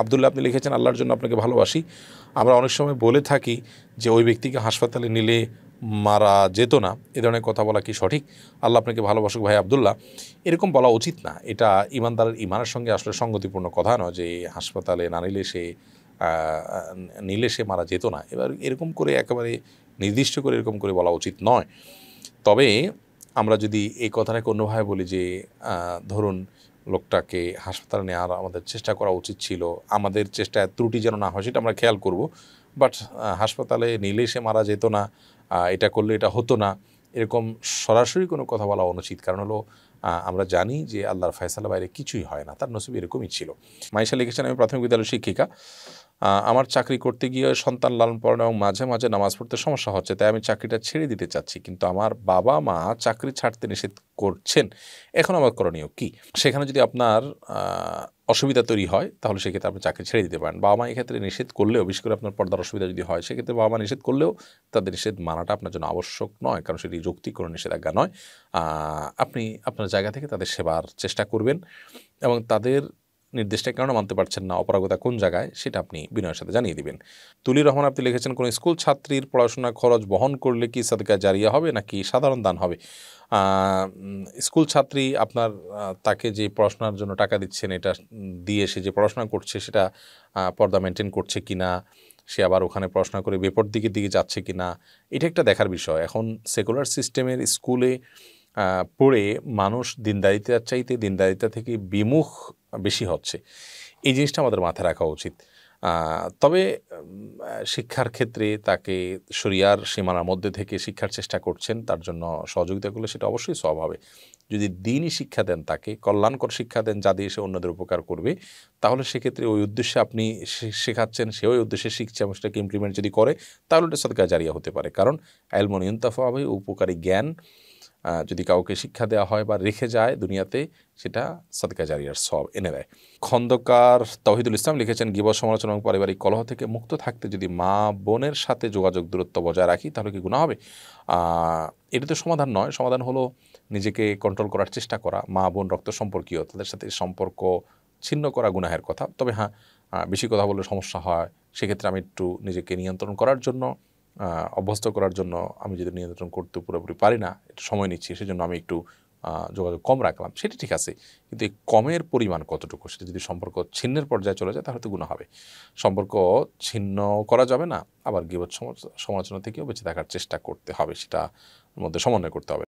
আবদুল্লাহ আপনি লিখেছেন আল্লাহর জন্য আপনাকে ভালোবাসি আমরা অনেক সময় বলে থাকি যে ওই ব্যক্তিকে হাসপাতালে নিলে মারা যেত না এ ধরনের কথা বলা কি সঠিক আল্লাহ আপনাকে ভালোবাসুক ভাই আবদুল্লাহ এরকম বলা উচিত না এটা ইমানদারের ইমানের সঙ্গে আসলে সঙ্গতিপূর্ণ কথা নয় যে হাসপাতালে না নিলে সে নিলে সে মারা যেত না এবার এরকম করে একেবারে নির্দিষ্ট করে এরকম করে বলা উচিত নয় তবে আমরা যদি এই কথাটাকে অন্যভাবে বলি যে ধরুন লোকটাকে হাসপাতালে নেওয়ার আমাদের চেষ্টা করা উচিত ছিল আমাদের চেষ্টায় ত্রুটি যেন না হয় সেটা আমরা খেয়াল করব বাট হাসপাতালে নিলে সে মারা যেত না এটা করলে এটা হতো না এরকম সরাসরি কোনো কথা বলা অনুচিত কারণ হলো আমরা জানি যে আল্লাহর ফয়সালা বাইরে কিছুই হয় না তার নসিব এরকমই ছিল মাইশা লিখেছেন আমি প্রাথমিক বিদ্যালয়ের শিক্ষিকা আমার চাকরি করতে গিয়ে সন্তান লালন পালন এবং মাঝে মাঝে নামাজ পড়তে সমস্যা হচ্ছে তাই আমি চাকরিটা ছেড়ে দিতে চাচ্ছি কিন্তু আমার বাবা মা চাকরি ছাড়তে নিষেধ করছেন এখন আমার করণীয় কি সেখানে যদি আপনার অসুবিধা তৈরি হয় তাহলে সেক্ষেত্রে আপনি চাকরি ছেড়ে দিতে পারেন বাবা মা এক্ষেত্রে নিষেধ করলেও বিশেষ করে আপনার পর্দার অসুবিধা যদি হয় সেক্ষেত্রে বাবা মা নিষেধ করলেও তাদের নিষেধ মানাটা আপনার জন্য আবশ্যক নয় কারণ সেটি যৌক্তিক কোনো নিষেধাজ্ঞা নয় আপনি আপনার জায়গা থেকে তাদের সেবার চেষ্টা করবেন এবং তাদের নির্দিষ্ট কেন মানতে পারছেন না অপারগতা কোন জায়গায় সেটা আপনি বিনয়ের সাথে জানিয়ে দিবেন তুলি রহমান আপনি লিখেছেন কোনো স্কুল ছাত্রীর পড়াশোনা খরচ বহন করলে কি সাদকা জারিয়া হবে নাকি সাধারণ দান হবে স্কুল ছাত্রী আপনার তাকে যে পড়াশোনার জন্য টাকা দিচ্ছেন এটা দিয়ে সে যে পড়াশোনা করছে সেটা পর্দা মেনটেন করছে কি না সে আবার ওখানে পড়াশোনা করে বেপর দিকে দিকে যাচ্ছে কি না এটা একটা দেখার বিষয় এখন সেকুলার সিস্টেমের স্কুলে পড়ে মানুষ দিনদারিতার চাইতে দিনদারিতা থেকে বিমুখ বেশি হচ্ছে এই জিনিসটা আমাদের মাথায় রাখা উচিত তবে শিক্ষার ক্ষেত্রে তাকে সরিয়ার সীমানার মধ্যে থেকে শিক্ষার চেষ্টা করছেন তার জন্য সহযোগিতা করলে সেটা অবশ্যই সব হবে যদি দিনই শিক্ষা দেন তাকে কল্যাণকর শিক্ষা দেন যা দিয়ে সে অন্যদের উপকার করবে তাহলে সেক্ষেত্রে ওই উদ্দেশ্যে আপনি শেখাচ্ছেন সে ওই উদ্দেশ্যে শিখছে এবং সেটাকে ইমপ্লিমেন্ট যদি করে তাহলে এটা সদকা জারিয়া হতে পারে কারণ অ্যালমনিয়ন্তাফা হবে উপকারী জ্ঞান যদি কাউকে শিক্ষা দেওয়া হয় বা রেখে যায় দুনিয়াতে সেটা সাদকা জারিয়ার সব এনে দেয় খন্দকার তহিদুল ইসলাম লিখেছেন গিব সমালোচনা এবং পারিবারিক কলহ থেকে মুক্ত থাকতে যদি মা বোনের সাথে যোগাযোগ দূরত্ব বজায় রাখি তাহলে কি গুণা হবে এটা তো সমাধান নয় সমাধান হলো নিজেকে কন্ট্রোল করার চেষ্টা করা মা বোন রক্ত সম্পর্কীয় তাদের সাথে সম্পর্ক ছিন্ন করা গুনাহের কথা তবে হ্যাঁ বেশি কথা বললে সমস্যা হয় সেক্ষেত্রে আমি একটু নিজেকে নিয়ন্ত্রণ করার জন্য অভ্যস্ত করার জন্য আমি যদি নিয়ন্ত্রণ করতে পুরোপুরি পারি না একটু সময় নিচ্ছি সেজন্য আমি একটু যোগাযোগ কম রাখলাম সেটি ঠিক আছে কিন্তু এই কমের পরিমাণ কতটুকু সেটা যদি সম্পর্ক ছিন্নের পর্যায়ে চলে যায় তাহলে তো গুণ হবে সম্পর্ক ছিন্ন করা যাবে না আবার গিবত সমালোচনা থেকেও বেঁচে থাকার চেষ্টা করতে হবে সেটা মধ্যে সমন্বয় করতে হবে